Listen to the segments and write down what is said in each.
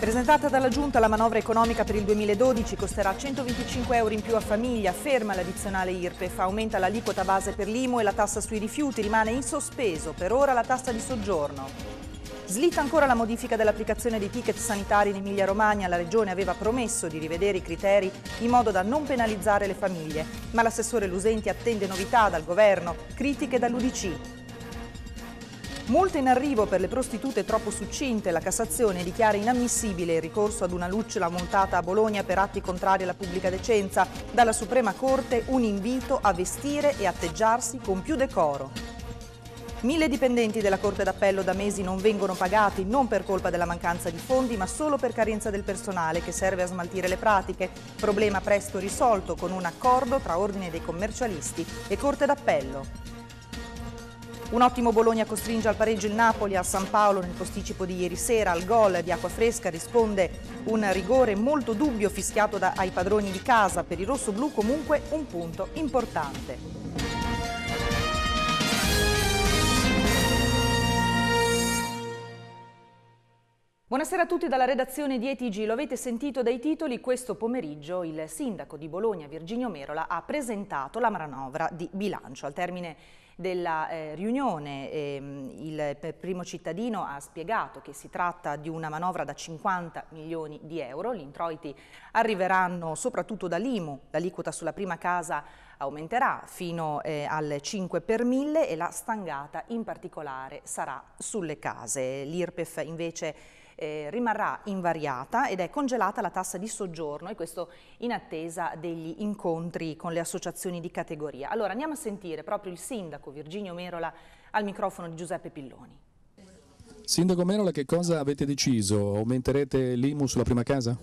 Presentata dalla Giunta la manovra economica per il 2012 costerà 125 euro in più a famiglia, ferma l'addizionale IRPEF, aumenta l'aliquota base per l'IMU e la tassa sui rifiuti, rimane in sospeso per ora la tassa di soggiorno. Slitta ancora la modifica dell'applicazione dei ticket sanitari in Emilia-Romagna. La Regione aveva promesso di rivedere i criteri in modo da non penalizzare le famiglie. Ma l'assessore Lusenti attende novità dal governo, critiche dall'Udc. Molte in arrivo per le prostitute troppo succinte, la Cassazione dichiara inammissibile il ricorso ad una lucciola montata a Bologna per atti contrari alla pubblica decenza, dalla Suprema Corte un invito a vestire e atteggiarsi con più decoro. Mille dipendenti della Corte d'Appello da mesi non vengono pagati non per colpa della mancanza di fondi ma solo per carenza del personale che serve a smaltire le pratiche. Problema presto risolto con un accordo tra Ordine dei Commercialisti e Corte d'Appello. Un ottimo Bologna costringe al pareggio il Napoli a San Paolo nel posticipo di ieri sera. Al gol di Acquafresca risponde un rigore molto dubbio fischiato da, ai padroni di casa. Per i rossoblù comunque un punto importante. Buonasera a tutti dalla redazione di ETG. Lo avete sentito dai titoli, questo pomeriggio il sindaco di Bologna Virginio Merola ha presentato la manovra di bilancio. Al termine della eh, riunione ehm, il primo cittadino ha spiegato che si tratta di una manovra da 50 milioni di euro. Gli introiti arriveranno soprattutto dall'IMU, l'aliquota sulla prima casa aumenterà fino eh, al 5 per 1000 e la stangata in particolare sarà sulle case. L'IRPEF invece eh, rimarrà invariata ed è congelata la tassa di soggiorno e questo in attesa degli incontri con le associazioni di categoria. Allora andiamo a sentire proprio il sindaco Virginio Merola al microfono di Giuseppe Pilloni. Sindaco Merola, che cosa avete deciso? Aumenterete l'IMU sulla prima casa?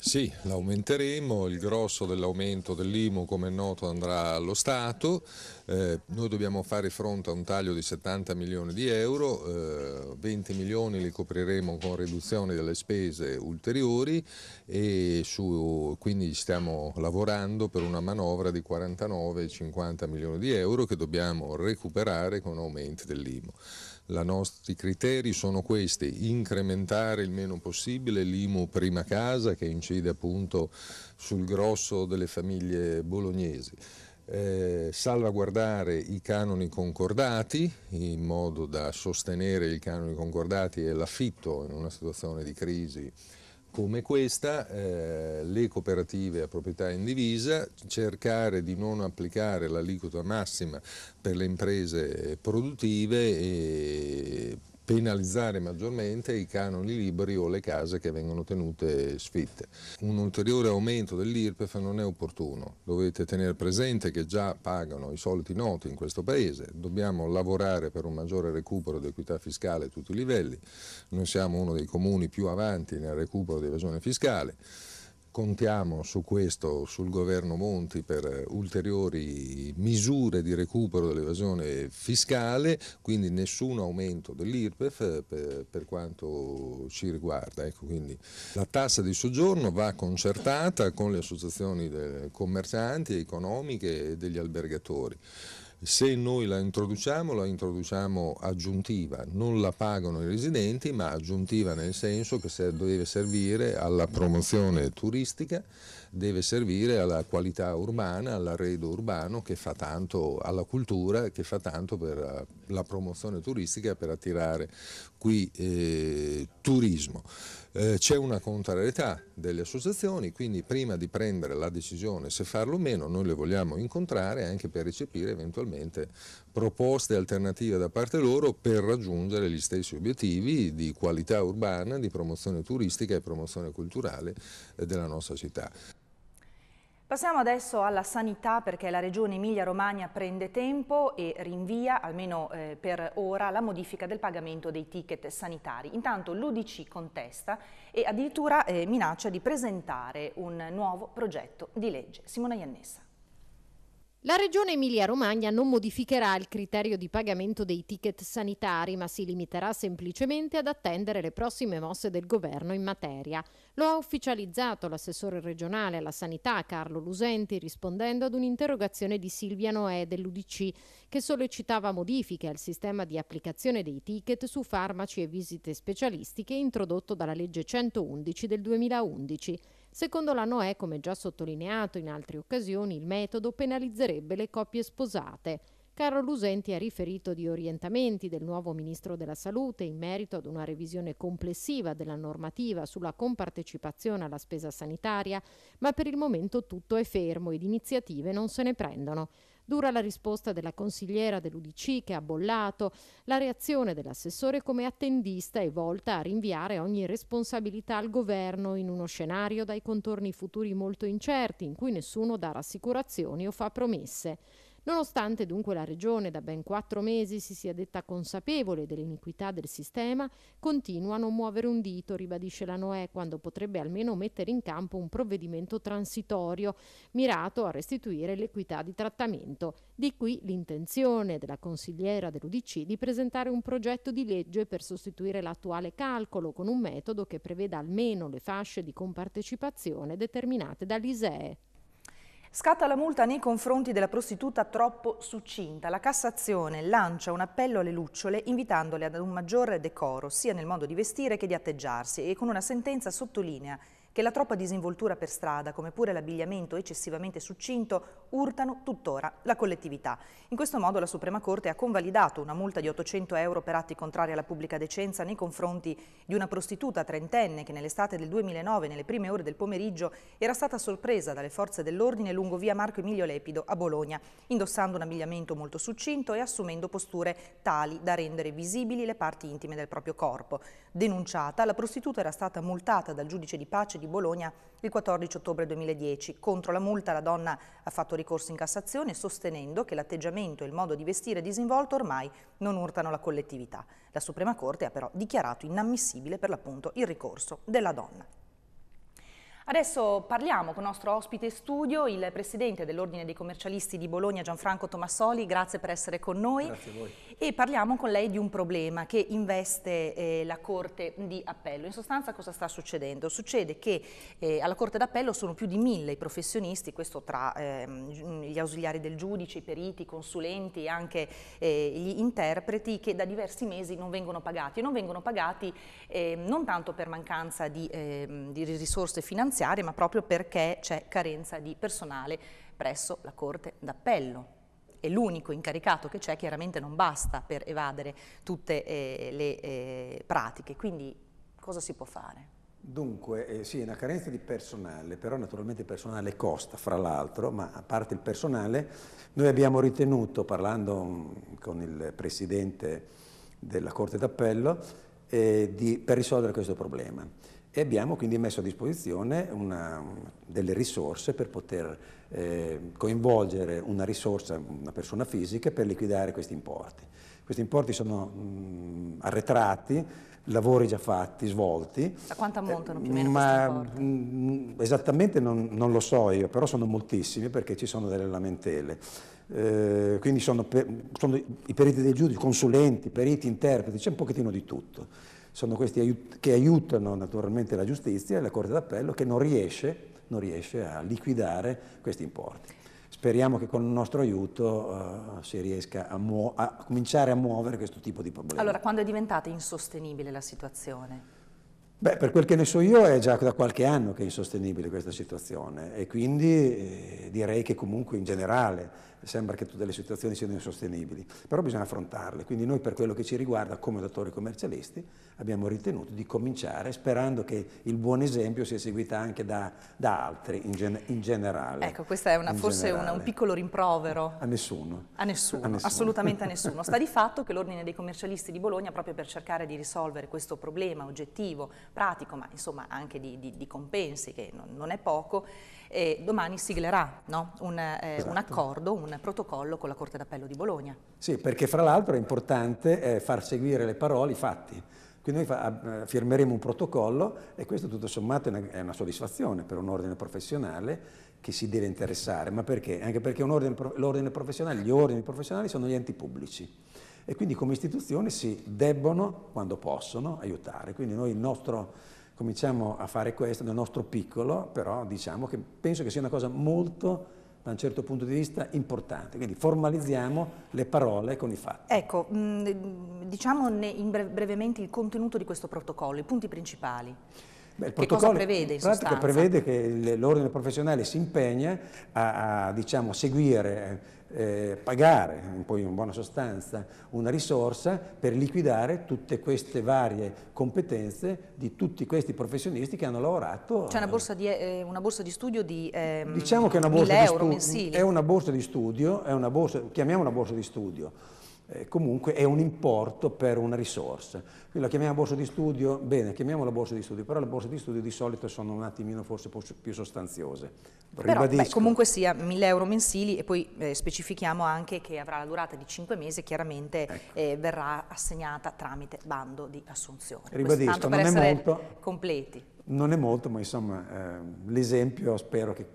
Sì, l'aumenteremo, il grosso dell'aumento dell'IMU come è noto andrà allo Stato, eh, noi dobbiamo fare fronte a un taglio di 70 milioni di euro, eh, 20 milioni li copriremo con riduzioni delle spese ulteriori e su, quindi stiamo lavorando per una manovra di 49-50 milioni di euro che dobbiamo recuperare con aumenti dell'IMU. I nostri criteri sono questi, incrementare il meno possibile l'IMU prima casa che incide appunto sul grosso delle famiglie bolognesi. Eh, salvaguardare i canoni concordati in modo da sostenere i canoni concordati e l'affitto in una situazione di crisi come questa, eh, le cooperative a proprietà indivisa, cercare di non applicare l'aliquota massima per le imprese produttive e penalizzare maggiormente i canoni liberi o le case che vengono tenute sfitte. Un ulteriore aumento dell'IRPEF non è opportuno, dovete tenere presente che già pagano i soliti noti in questo Paese, dobbiamo lavorare per un maggiore recupero di equità fiscale a tutti i livelli, noi siamo uno dei comuni più avanti nel recupero di evasione fiscale, contiamo su questo, sul governo Monti per ulteriori misure di recupero dell'evasione fiscale, quindi nessun aumento dell'IRPEF eh, per, per, quanto ci riguarda. Ecco, la tassa di soggiorno va concertata con le associazioni commercianti, economiche e degli albergatori. Se noi la introduciamo, la introduciamo aggiuntiva, non la pagano i residenti, ma aggiuntiva nel senso che deve servire alla promozione turistica, deve servire alla qualità urbana, all'arredo urbano che fa tanto, alla cultura che fa tanto per eh, la promozione turistica, per attirare qui eh, turismo. Eh, c'è una contrarietà delle associazioni, quindi prima di prendere la decisione se farlo o meno, noi le vogliamo incontrare anche per recepire eventualmente proposte alternative da parte loro per raggiungere gli stessi obiettivi di qualità urbana, di promozione turistica e promozione culturale eh, della nostra città. Passiamo adesso alla sanità perché la regione Emilia-Romagna prende tempo e rinvia, almeno eh, per ora, la modifica del pagamento dei ticket sanitari. Intanto l'Udc contesta e addirittura eh, minaccia di presentare un nuovo progetto di legge. Simona Iannessa. La Regione Emilia-Romagna non modificherà il criterio di pagamento dei ticket sanitari, ma si limiterà semplicemente ad attendere le prossime mosse del governo in materia. Lo ha ufficializzato l'assessore regionale alla sanità Carlo Lusenti rispondendo ad un'interrogazione di Silvia Noè dell'UDC che sollecitava modifiche al sistema di applicazione dei ticket su farmaci e visite specialistiche introdotto dalla legge 111 del 2011. Secondo la Noè, come già sottolineato in altre occasioni, il metodo penalizzerebbe le coppie sposate. Carlo Lusenti ha riferito di orientamenti del nuovo Ministro della Salute in merito ad una revisione complessiva della normativa sulla compartecipazione alla spesa sanitaria, ma per il momento tutto è fermo ed iniziative non se ne prendono. Dura la risposta della consigliera dell'UDC che ha bollato la reazione dell'assessore come attendista e volta a rinviare ogni responsabilità al governo in uno scenario dai contorni futuri molto incerti in cui nessuno dà rassicurazioni o fa promesse. Nonostante dunque la Regione da ben quattro mesi si sia detta consapevole dell'iniquità del sistema, continua a non muovere un dito, ribadisce la Noè, quando potrebbe almeno mettere in campo un provvedimento transitorio mirato a restituire l'equità di trattamento. Di qui l'intenzione della consigliera dell'UDC di presentare un progetto di legge per sostituire l'attuale calcolo con un metodo che preveda almeno le fasce di compartecipazione determinate dall'ISEE. Scatta la multa nei confronti della prostituta troppo succinta. La Cassazione lancia un appello alle lucciole invitandole ad un maggior decoro sia nel modo di vestire che di atteggiarsi e con una sentenza sottolinea che la troppa disinvoltura per strada, come pure l'abbigliamento eccessivamente succinto, urtano tuttora la collettività. In questo modo la Suprema Corte ha convalidato una multa di 800 euro per atti contrari alla pubblica decenza nei confronti di una prostituta trentenne che nell'estate del 2009, nelle prime ore del pomeriggio, era stata sorpresa dalle forze dell'ordine lungo via Marco Emilio Lepido a Bologna, indossando un abbigliamento molto succinto e assumendo posture tali da rendere visibili le parti intime del proprio corpo. Denunciata, la prostituta era stata multata dal giudice di pace di di Bologna il 14 ottobre 2010. Contro la multa la donna ha fatto ricorso in Cassazione sostenendo che l'atteggiamento e il modo di vestire disinvolto ormai non urtano la collettività. La Suprema Corte ha però dichiarato inammissibile per l'appunto il ricorso della donna. Adesso parliamo con il nostro ospite studio, il presidente dell'Ordine dei Commercialisti di Bologna, Gianfranco Tomassoli, grazie per essere con noi. Grazie a voi. E parliamo con lei di un problema che investe eh, la Corte di Appello. In sostanza cosa sta succedendo? Succede che eh, alla Corte d'Appello sono più di mille i professionisti, questo tra eh, gli ausiliari del giudice, i periti, i consulenti e anche eh, gli interpreti che da diversi mesi non vengono pagati e non vengono pagati ehm, non tanto per mancanza di, ehm, di risorse finanziarie, finanziarie, ma proprio perché c'è carenza di personale presso la Corte d'Appello e l'unico incaricato che c'è chiaramente non basta per evadere tutte eh, le eh, pratiche, quindi cosa si può fare? Dunque, eh, sì, è una carenza di personale, però naturalmente il personale costa, fra l'altro, ma a parte il personale, noi abbiamo ritenuto, parlando mm, con il Presidente della Corte d'Appello, eh, per risolvere questo problema e abbiamo quindi messo a disposizione una, delle risorse per poter eh, coinvolgere una risorsa, una persona fisica per liquidare questi importi. Questi importi sono mh, mm, arretrati, lavori già fatti, svolti. Da quanto ammontano più o eh, meno ma, mh, mm, Esattamente non, non, lo so io, però sono moltissimi perché ci sono delle lamentele. Eh, quindi sono, per, sono i periti dei giudici, consulenti, periti, interpreti, c'è un pochettino di tutto sono questi aiut che aiutano naturalmente la giustizia e la Corte d'Appello che non riesce, non riesce, a liquidare questi importi. Speriamo che con il nostro aiuto uh, si riesca a, a, cominciare a muovere questo tipo di problemi. Allora, quando è diventata insostenibile la situazione? Beh, per quel che ne so io è già da qualche anno che è insostenibile questa situazione e quindi eh, direi che comunque in generale sembra che tutte le situazioni siano insostenibili, però bisogna affrontarle, quindi noi per quello che ci riguarda come datori commercialisti abbiamo ritenuto di cominciare sperando che il buon esempio sia seguito anche da, da altri in, gen, in, generale. Ecco, questo è una, forse una, un piccolo rimprovero. A nessuno. A nessuno, a nessuno. assolutamente a nessuno. Sta di fatto che l'Ordine dei commercialisti di Bologna, proprio per cercare di risolvere questo problema oggettivo, pratico, ma insomma anche di, di, di compensi, che non, non è poco, e domani siglerà no? un, eh, esatto. un, accordo, un protocollo con la Corte d'Appello di Bologna. Sì, perché fra l'altro è importante eh, far seguire le parole, i fatti. Quindi noi eh, firmeremo un protocollo e questo tutto sommato è una, soddisfazione per un ordine professionale che si deve interessare, ma perché? Anche perché l'ordine professionale, gli ordini professionali sono gli enti pubblici e quindi come istituzione si debbono, quando possono, aiutare. Quindi noi il nostro cominciamo a fare questo nel nostro piccolo, però diciamo che penso che sia una cosa molto da un certo punto di vista importante, quindi formalizziamo le parole con i fatti. Ecco, mm, diciamo brevemente il contenuto di questo protocollo, i punti principali. Beh, il protocollo che cosa prevede in sostanza? prevede che l'ordine professionale si impegna a, a diciamo, seguire eh, pagare, poi in buona sostanza, una risorsa per liquidare tutte queste varie competenze di tutti questi professionisti che hanno lavorato. C'è una, eh, eh una, borsa di studio di ehm, diciamo che è una borsa di euro È una borsa di studio, è una borsa, chiamiamola borsa di studio eh, comunque è un importo per una risorsa. Quindi la chiamiamo borsa di studio? Bene, chiamiamola borsa di studio, però le borse di studio di solito sono un attimino forse più sostanziose. Però, beh, comunque sia 1000 euro mensili e poi eh, specifichiamo anche che avrà la durata di 5 mesi e chiaramente ecco. eh, verrà assegnata tramite bando di assunzione. Ribadisco, Questo, non è molto. Completi. Non è molto, ma insomma ehm, l'esempio spero che,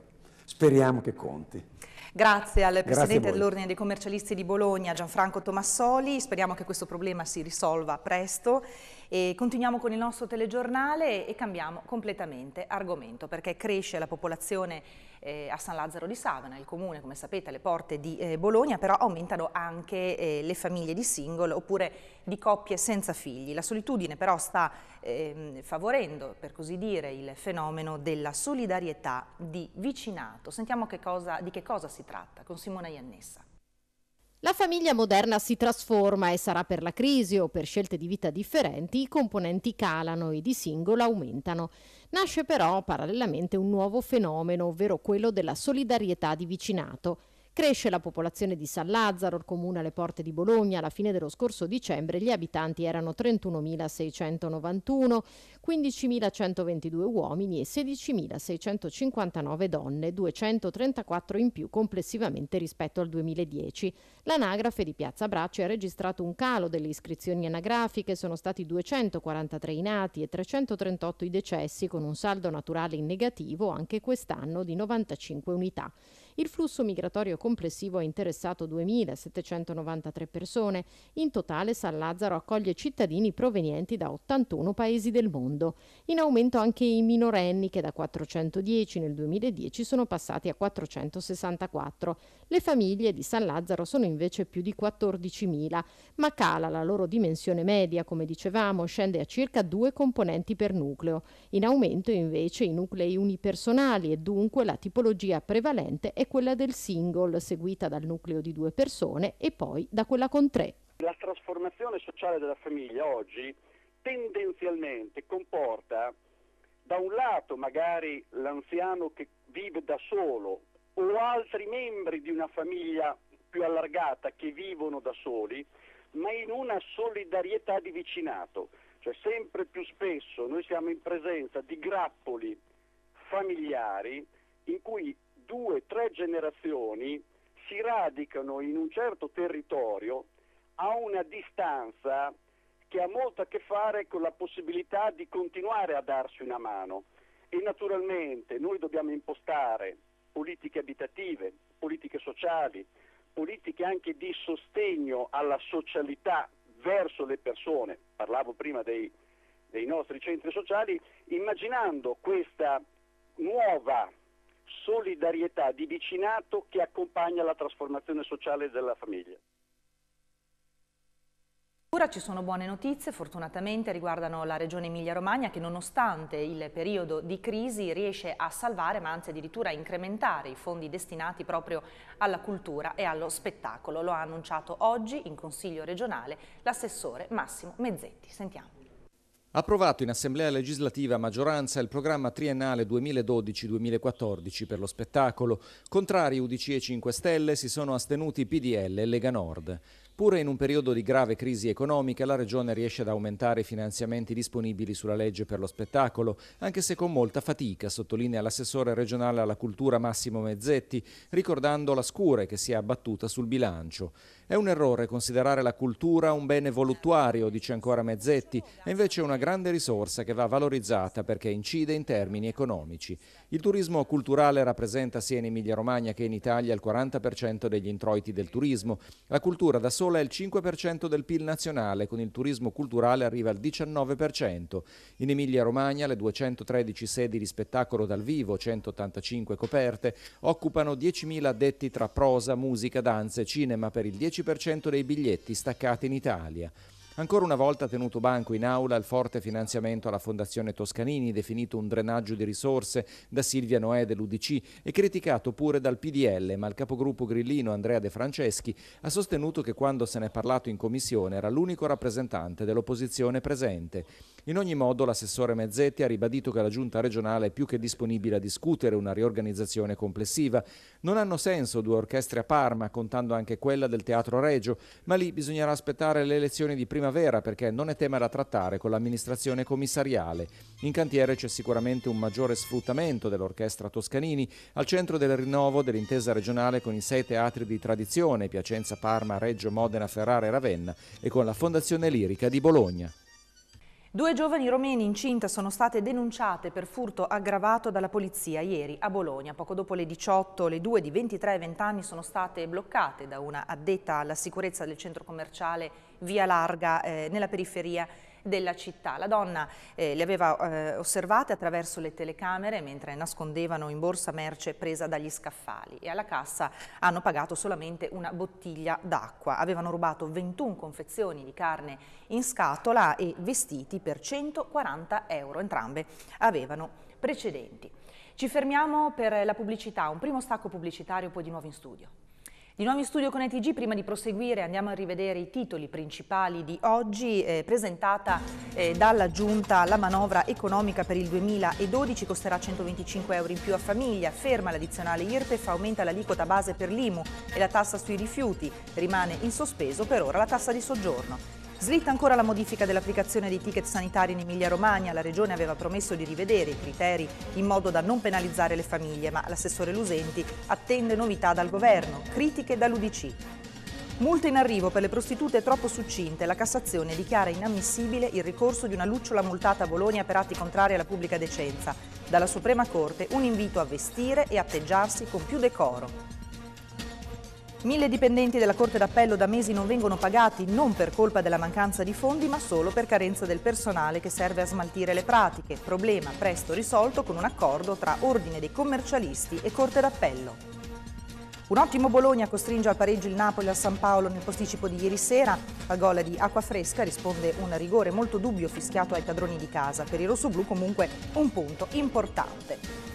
speriamo che conti. Grazie al Presidente dell'Ordine dei Commercialisti di Bologna, Gianfranco Tomassoli, speriamo che questo problema si risolva presto e continuiamo con il nostro telegiornale e cambiamo completamente argomento perché cresce la popolazione eh, a San Lazzaro di Savana, il comune come sapete alle porte di eh, Bologna, però aumentano anche eh, le famiglie di single oppure di coppie senza figli. La solitudine però sta ehm, favorendo, per così dire, il fenomeno della solidarietà di vicinato. Sentiamo che cosa, di che cosa si tratta con Simona Iannessa. La famiglia moderna si trasforma e sarà per la crisi o per scelte di vita differenti i componenti calano e di singola aumentano. Nasce però parallelamente un nuovo fenomeno, ovvero quello della solidarietà di vicinato Cresce la popolazione di San Lazzaro, il comune alle porte di Bologna. Alla fine dello scorso dicembre gli abitanti erano 31.691, 15.122 uomini e 16.659 donne, 234 in più complessivamente rispetto al 2010. L'anagrafe di Piazza Bracci ha registrato un calo delle iscrizioni anagrafiche, sono stati 243 i nati e 338 i decessi, con un saldo naturale in negativo anche quest'anno di 95 unità. Il flusso migratorio complessivo ha interessato 2.793 persone. In totale San Lazzaro accoglie cittadini provenienti da 81 paesi del mondo. In aumento anche i minorenni che da 410 nel 2010 sono passati a 464. Le famiglie di San Lazzaro sono invece più di 14.000, ma cala la loro dimensione media, come dicevamo, scende a circa due componenti per nucleo. In aumento invece i nuclei unipersonali e dunque la tipologia prevalente è e quella del single, seguita dal nucleo di due persone e poi da quella con tre. La trasformazione sociale della famiglia oggi tendenzialmente comporta da un lato magari l'anziano che vive da solo o altri membri di una famiglia più allargata che vivono da soli, ma in una solidarietà di vicinato. Cioè sempre più spesso noi siamo in presenza di grappoli familiari in cui due, tre generazioni si radicano in un certo territorio a una distanza che ha molto a che fare con la possibilità di continuare a darsi una mano e naturalmente noi dobbiamo impostare politiche abitative, politiche sociali, politiche anche di sostegno alla socialità verso le persone, parlavo prima dei, dei nostri centri sociali, immaginando questa nuova solidarietà di vicinato che accompagna la trasformazione sociale della famiglia. Ora ci sono buone notizie, fortunatamente riguardano la regione Emilia-Romagna che nonostante il periodo di crisi riesce a salvare ma anzi addirittura a incrementare i fondi destinati proprio alla cultura e allo spettacolo. Lo ha annunciato oggi in Consiglio regionale l'assessore Massimo Mezzetti. Sentiamo. Approvato in Assemblea legislativa a maggioranza il programma triennale 2012-2014 per lo spettacolo. Contrari UDC e 5 Stelle si sono astenuti PDL e Lega Nord. Pure in un periodo di grave crisi economica, la Regione riesce ad aumentare i finanziamenti disponibili sulla legge per lo spettacolo, anche se con molta fatica, sottolinea l'assessore regionale alla cultura Massimo Mezzetti, ricordando la scure che si è abbattuta sul bilancio. È un errore considerare la cultura un bene voluttuario, dice ancora Mezzetti, è invece una grande risorsa che va valorizzata perché incide in termini economici. Il turismo culturale rappresenta sia in Emilia-Romagna che in Italia il 40% degli introiti del turismo. La cultura da solo sola è il 5% del PIL nazionale, con il turismo culturale arriva al 19%. In Emilia-Romagna le 213 sedi di spettacolo dal vivo, 185 coperte, occupano 10.000 addetti tra prosa, musica, danze, cinema per il 10% dei biglietti staccati in Italia. Ancora una volta ha tenuto banco in aula il forte finanziamento alla Fondazione Toscanini, definito un drenaggio di risorse da Silvia Noè dell'Udc e criticato pure dal PDL, ma il capogruppo grillino Andrea De Franceschi ha sostenuto che quando se ne è parlato in commissione era l'unico rappresentante dell'opposizione presente. In ogni modo l'assessore Mezzetti ha ribadito che la giunta regionale è più che disponibile a discutere una riorganizzazione complessiva. Non hanno senso due orchestre a Parma, contando anche quella del Teatro Regio, ma lì bisognerà aspettare le elezioni di prima primavera perché non è tema da trattare con l'amministrazione commissariale. In cantiere c'è sicuramente un maggiore sfruttamento dell'orchestra Toscanini al centro del rinnovo dell'intesa regionale con i sei teatri di tradizione Piacenza, Parma, Reggio, Modena, Ferrara e Ravenna e con la Fondazione Lirica di Bologna. Due giovani romene incinte sono state denunciate per furto aggravato dalla polizia ieri a Bologna. Poco dopo le 18, le due di 23 e 20 anni sono state bloccate da una addetta alla sicurezza del centro commerciale Via Larga eh, nella periferia della città. La donna eh, le aveva eh, osservate attraverso le telecamere mentre nascondevano in borsa merce presa dagli scaffali e alla cassa hanno pagato solamente una bottiglia d'acqua. Avevano rubato 21 confezioni di carne in scatola e vestiti per 140 euro. Entrambe avevano precedenti. Ci fermiamo per la pubblicità, un primo stacco pubblicitario poi di nuovo in studio. Di nuovo in studio con ETG, prima di proseguire andiamo a rivedere i titoli principali di oggi, eh, presentata eh, dalla Giunta la manovra economica per il 2012, costerà 125 euro in più a famiglia, ferma l'addizionale IRPEF, aumenta l'aliquota base per l'IMU e la tassa sui rifiuti, rimane in sospeso per ora la tassa di soggiorno. Slitta ancora la modifica dell'applicazione dei ticket sanitari in Emilia-Romagna. La Regione aveva promesso di rivedere i criteri in modo da non penalizzare le famiglie, ma l'assessore Lusenti attende novità dal governo, critiche dall'Udc. Multa in arrivo per le prostitute troppo succinte. La Cassazione dichiara inammissibile il ricorso di una lucciola multata a Bologna per atti contrari alla pubblica decenza. Dalla Suprema Corte un invito a vestire e atteggiarsi con più decoro. Mille dipendenti della Corte d'Appello da mesi non vengono pagati non per colpa della mancanza di fondi ma solo per carenza del personale che serve a smaltire le pratiche, problema presto risolto con un accordo tra Ordine dei commercialisti e Corte d'Appello. Un ottimo Bologna costringe al pareggio il Napoli al San Paolo nel posticipo di ieri sera. A gola di acqua fresca risponde un rigore molto dubbio fischiato ai padroni di casa. Per i rossoblù comunque un punto importante.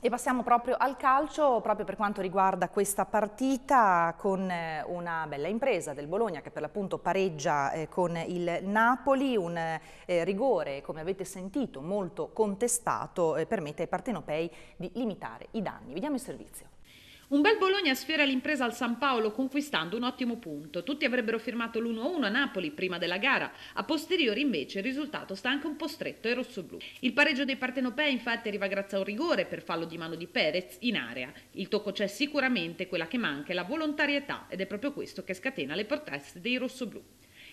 E passiamo proprio al calcio, proprio per quanto riguarda questa partita con eh, una bella impresa del Bologna che per l'appunto pareggia eh, con il Napoli, un eh, rigore come avete sentito molto contestato permette ai partenopei di limitare i danni. Vediamo il servizio. Un bel Bologna sfiera l'impresa al San Paolo conquistando un ottimo punto. Tutti avrebbero firmato l'1-1 a Napoli prima della gara, a posteriori invece il risultato sta anche un po' stretto ai rossoblù. Il pareggio dei partenopei infatti arriva grazie a un rigore per fallo di mano di Perez in area. Il tocco c'è sicuramente, quella che manca è la volontarietà ed è proprio questo che scatena le proteste dei rossoblù.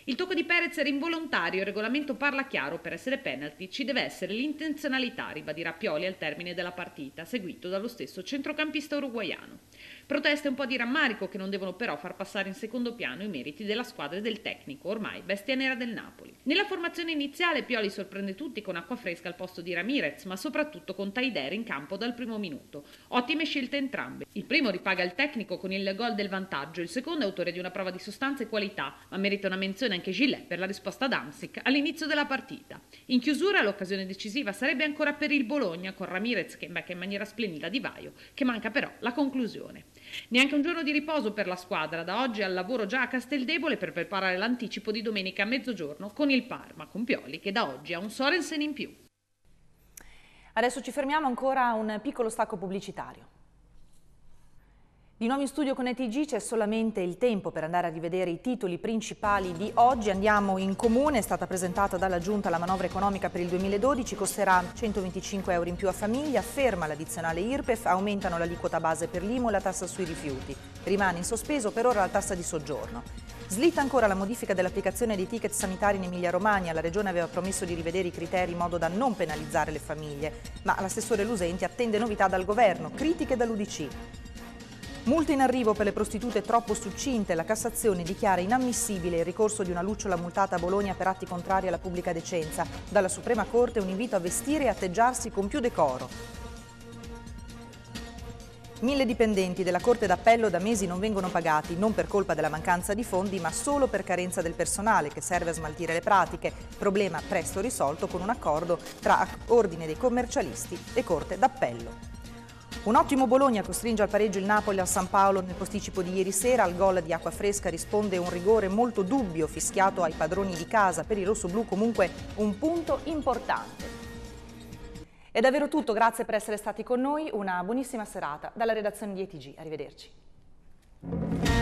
Il tocco di Perez era involontario, il regolamento parla chiaro, per essere penalty ci deve essere l'intenzionalità, ribadirà Pioli al termine della partita, seguito dallo stesso centrocampista uruguaiano. Proteste un po' di rammarico che non devono però far passare in secondo piano i meriti della squadra e del tecnico, ormai bestia nera del Napoli. Nella formazione iniziale Pioli sorprende tutti con acqua fresca al posto di Ramirez, ma soprattutto con Taider in campo dal primo minuto. Ottime scelte entrambe. Il primo ripaga il tecnico con il gol del vantaggio, il secondo è autore di una prova di sostanza e qualità, ma merita una menzione anche Gillet per la risposta ad Amsic all'inizio della partita. In chiusura l'occasione decisiva sarebbe ancora per il Bologna con Ramirez che becca in maniera splendida di Vaio, che manca però la conclusione. Neanche un giorno di riposo per la squadra, da oggi al lavoro già a Casteldebole per preparare l'anticipo di domenica a mezzogiorno con il Parma, con Pioli che da oggi ha un Sorensen in più. Adesso ci fermiamo ancora a un piccolo stacco pubblicitario. Di nuovo in studio con ETG c'è solamente il tempo per andare a rivedere i titoli principali di oggi. Andiamo in comune, è stata presentata dalla Giunta la manovra economica per il 2012, costerà 125 euro in più a famiglia, ferma l'addizionale IRPEF, aumentano l'aliquota base per l'IMO e la tassa sui rifiuti. Rimane in sospeso per ora la tassa di soggiorno. Slitta ancora la modifica dell'applicazione dei ticket sanitari in Emilia-Romagna. La Regione aveva promesso di rivedere i criteri in modo da non penalizzare le famiglie, ma l'assessore Lusenti attende novità dal governo, critiche dall'Udc. Multe in arrivo per le prostitute troppo succinte, la Cassazione dichiara inammissibile il ricorso di una lucciola multata a Bologna per atti contrari alla pubblica decenza. Dalla Suprema Corte un invito a vestire e atteggiarsi con più decoro. Mille dipendenti della Corte d'Appello da mesi non vengono pagati, non per colpa della mancanza di fondi, ma solo per carenza del personale che serve a smaltire le pratiche. Problema presto risolto con un accordo tra Ordine dei commercialisti e Corte d'Appello. Un ottimo Bologna costringe al pareggio il Napoli al San Paolo nel posticipo di ieri sera. Al gol di Acquafresca risponde un rigore molto dubbio fischiato ai padroni di casa. Per i rossoblù comunque un punto importante. È davvero tutto, grazie per essere stati con noi. Una buonissima serata dalla redazione di ETG. Arrivederci.